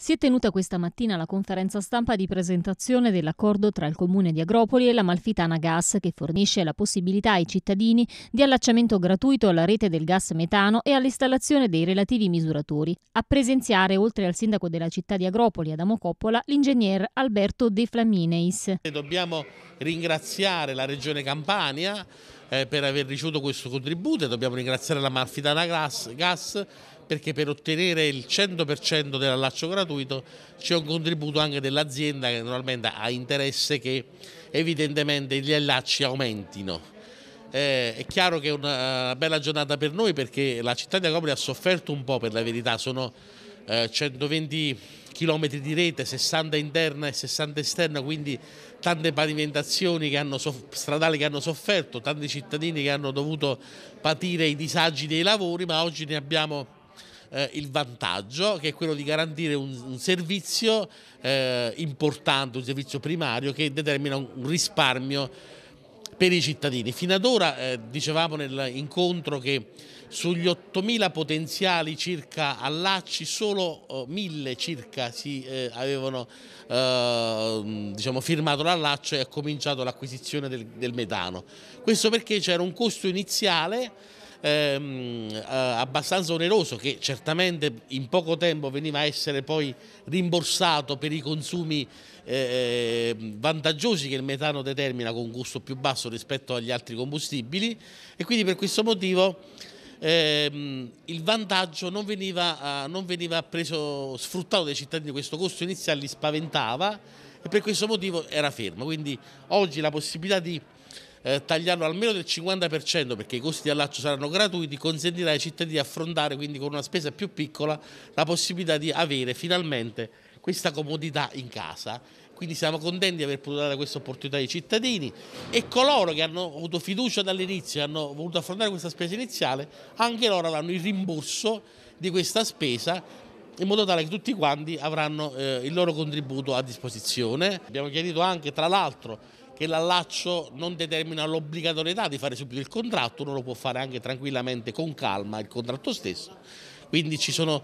Si è tenuta questa mattina la conferenza stampa di presentazione dell'accordo tra il comune di Agropoli e la Malfitana Gas che fornisce la possibilità ai cittadini di allacciamento gratuito alla rete del gas metano e all'installazione dei relativi misuratori. A presenziare, oltre al sindaco della città di Agropoli, Adamo Coppola, l'ingegner Alberto De Flamineis. Dobbiamo ringraziare la regione Campania eh, per aver ricevuto questo contributo e dobbiamo ringraziare la Malfitana Gas perché per ottenere il 100% dell'allaccio gratuito c'è un contributo anche dell'azienda che normalmente ha interesse che evidentemente gli allacci aumentino. Eh, è chiaro che è una bella giornata per noi perché la città di Agopoli ha sofferto un po' per la verità, sono eh, 120 km di rete, 60 interna e 60 esterna, quindi tante pavimentazioni che stradali che hanno sofferto, tanti cittadini che hanno dovuto patire i disagi dei lavori, ma oggi ne abbiamo eh, il vantaggio che è quello di garantire un, un servizio eh, importante, un servizio primario che determina un, risparmio per i cittadini. Fino ad ora eh, dicevamo nell'incontro che sugli 8.000 potenziali circa allacci solo 1.000 eh, circa si eh, avevano eh, diciamo, firmato l'allaccio e ha cominciato l'acquisizione del, del metano. Questo perché c'era un costo iniziale ehm, eh, abbastanza oneroso che certamente in poco tempo veniva a essere poi rimborsato per i consumi eh, ehm, vantaggiosi che il metano determina con un gusto più basso rispetto agli altri combustibili e quindi per questo motivo ehm, il vantaggio non veniva, eh, non veniva preso, sfruttato dai cittadini, questo costo iniziale li spaventava e per questo motivo era fermo. Quindi oggi la possibilità di eh, tagliarlo almeno del 50% perché i costi di allaccio saranno gratuiti, consentirà ai cittadini di affrontare quindi con una spesa più piccola la possibilità di avere finalmente questa comodità in casa quindi siamo contenti di aver potuto dare questa opportunità ai cittadini e coloro che hanno avuto fiducia dall'inizio e hanno voluto affrontare questa spesa iniziale, anche loro avranno il rimborso di questa spesa in modo tale che tutti quanti avranno eh, il loro contributo a disposizione. Abbiamo chiarito anche, tra l'altro, che l'allaccio non determina l'obbligatorietà di fare subito il contratto, uno lo può fare anche tranquillamente con calma il contratto stesso, quindi ci sono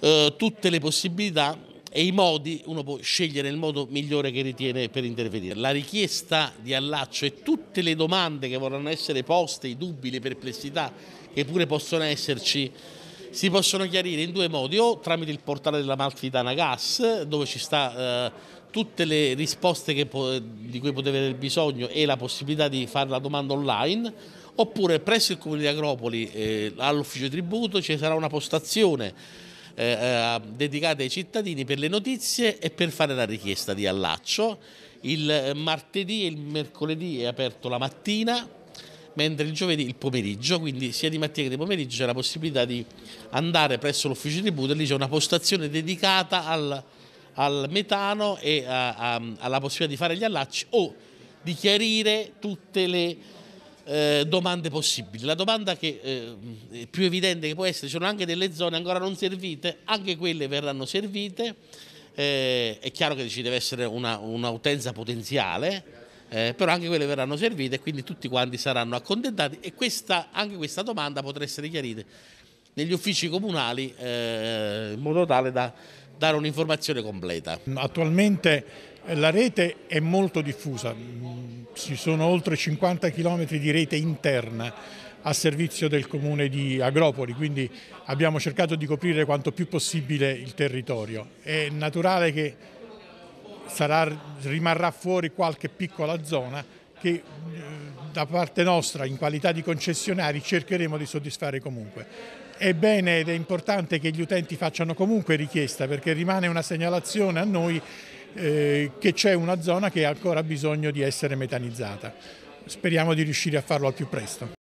eh, tutte le possibilità e i modi, uno può scegliere il modo migliore che ritiene per intervenire. La richiesta di allaccio e tutte le domande che vorranno essere poste, i dubbi, le perplessità che pure possono esserci si possono chiarire in due modi, o tramite il portale della Malfitana Gas, dove ci sta eh, tutte le risposte che, di cui potete avere bisogno e la possibilità di fare la domanda online, oppure presso il Comune di Agropoli eh, all'ufficio tributo ci sarà una postazione eh, eh dedicata ai cittadini per le notizie e per fare la richiesta di allaccio. Il eh, martedì e il mercoledì è aperto la mattina mentre il giovedì il pomeriggio, quindi sia di mattina che di pomeriggio c'è la possibilità di andare presso l'ufficio tributo e lì c'è una postazione dedicata al, al metano e a, a, alla possibilità di fare gli allacci o di chiarire tutte le eh, domande possibili. La domanda che eh, più evidente che può essere, ci sono anche delle zone ancora non servite, anche quelle verranno servite, eh, è chiaro che ci deve essere un'utenza potenziale, eh, però anche quelle verranno servite e quindi tutti quanti saranno accontentati e questa, anche questa domanda potrà essere chiarita negli uffici comunali eh, in modo tale da dare un'informazione completa. Attualmente la rete è molto diffusa, ci sono oltre 50 km di rete interna a servizio del comune di Agropoli, quindi abbiamo cercato di coprire quanto più possibile il territorio. È naturale che sarà, rimarrà fuori qualche piccola zona che eh, da parte nostra in qualità di concessionari cercheremo di soddisfare comunque. È bene ed è importante che gli utenti facciano comunque richiesta perché rimane una segnalazione a noi eh, che c'è una zona che ha ancora bisogno di essere metanizzata. Speriamo di riuscire a farlo al più presto.